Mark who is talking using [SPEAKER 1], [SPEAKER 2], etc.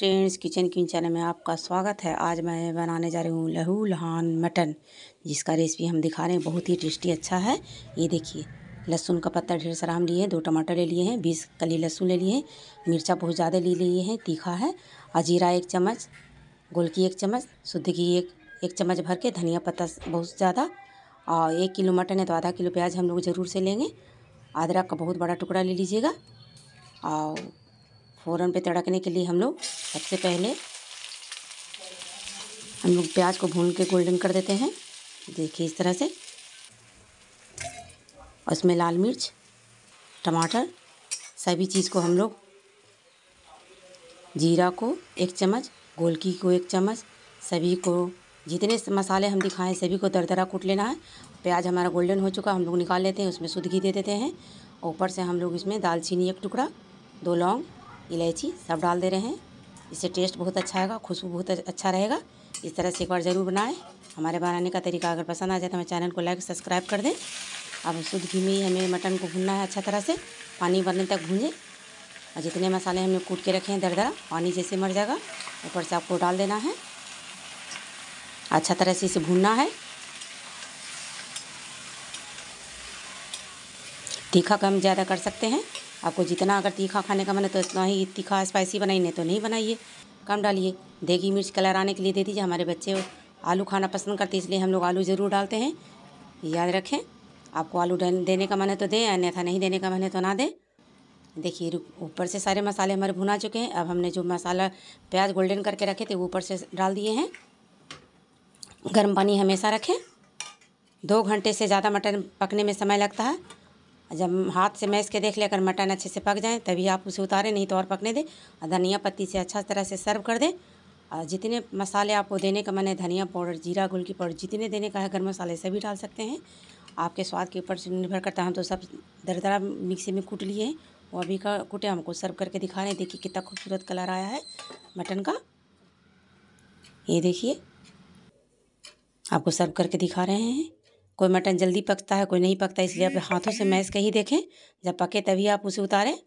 [SPEAKER 1] Friends kitchen किन channel में आपका स्वागत है आज मैं बनाने जा रही हूँ लहू लहान मटन जिसका रेसिपी हम दिखा रहे हैं बहुत ही टेस्टी अच्छा है ये देखिए लहसुन का पत्ता ढेर सारा हम लिए दो टमाटर ले लिए हैं बीस कली लहसुन ले लिए हैं मिर्चा बहुत ज़्यादा ले लिए हैं तीखा है अजीरा एक चम्मच गोलकी एक चम्मच शुद्ध घी एक एक चम्मच भर के धनिया पत्ता बहुत ज़्यादा और एक किलो मटन है तो आधा किलो प्याज हम लोग ज़रूर से लेंगे अदरक का बहुत बड़ा टुकड़ा ले लीजिएगा और फ़ौरन पे तड़कने के लिए हम लोग सबसे पहले हम लोग प्याज को भून के गोल्डन कर देते हैं देखिए इस तरह से और इसमें लाल मिर्च टमाटर सभी चीज़ को हम लोग जीरा को एक चम्मच गोलकी को एक चम्मच सभी को जितने मसाले हम दिखाएं सभी को दरदरा कूट लेना है प्याज हमारा गोल्डन हो चुका हम लोग निकाल लेते हैं उसमें सुदगी दे देते हैं ऊपर से हम लोग इसमें दालचीनी एक टुकड़ा दो लौंग इलायची सब डाल दे रहे हैं इससे टेस्ट बहुत अच्छा आएगा खुशबू बहुत अच्छा रहेगा इस तरह से एक बार ज़रूर बनाएं हमारे बनाने का तरीका अगर पसंद आ जाए तो हमारे चैनल को लाइक सब्सक्राइब कर दें अब शुद्ध घी में ही हमें मटन को भूनना है अच्छा तरह से पानी बनने तक भूनें और जितने मसाले हमने कूट के रखे हैं दरा पानी जैसे मर जाएगा ऊपर से आपको डाल देना है अच्छा तरह से इसे भूनना है तीखा कम ज़्यादा कर सकते हैं आपको जितना अगर तीखा खाने का मन है तो इतना ही तीखा स्पाइसी बनाइए नहीं तो नहीं बनाइए कम डालिए देगी मिर्च कलर आने के लिए दे दीजिए हमारे बच्चे आलू खाना पसंद करते इसलिए हम लोग आलू ज़रूर डालते हैं याद रखें आपको आलू देने का मन है तो दें अन्यथा नहीं देने का मन है तो ना दें देखिए ऊपर से सारे मसाले हमारे भुना चुके हैं अब हमने जो मसाला प्याज गोल्डन करके रखे थे वो ऊपर से डाल दिए हैं गर्म पानी हमेशा रखें दो घंटे से ज़्यादा मटन पकने में समय लगता है जब हाथ से मैस के देख ले अगर मटन अच्छे से पक जाए तभी आप उसे उतारें नहीं तो और पकने दें और धनिया पत्ती से अच्छा तरह से सर्व कर दें और जितने मसाले आपको देने का मैंने धनिया पाउडर जीरा गुल की पाउडर जितने देने का है गर्म मसाले सभी डाल सकते हैं आपके स्वाद के ऊपर निर्भर करता है हम तो सब दरदरा मिक्सी में कूट लिए हैं वो अभी का कूटे हमको सर्व करके दिखा रहे हैं देखिए कितना खूबसूरत कलर आया है मटन का ये देखिए आपको सर्व करके दिखा रहे हैं कोई मटन जल्दी पकता है कोई नहीं पकता इसलिए आप हम्म, हाथों से हम्म। मैस के ही देखें जब पके तभी आप उसे उतारें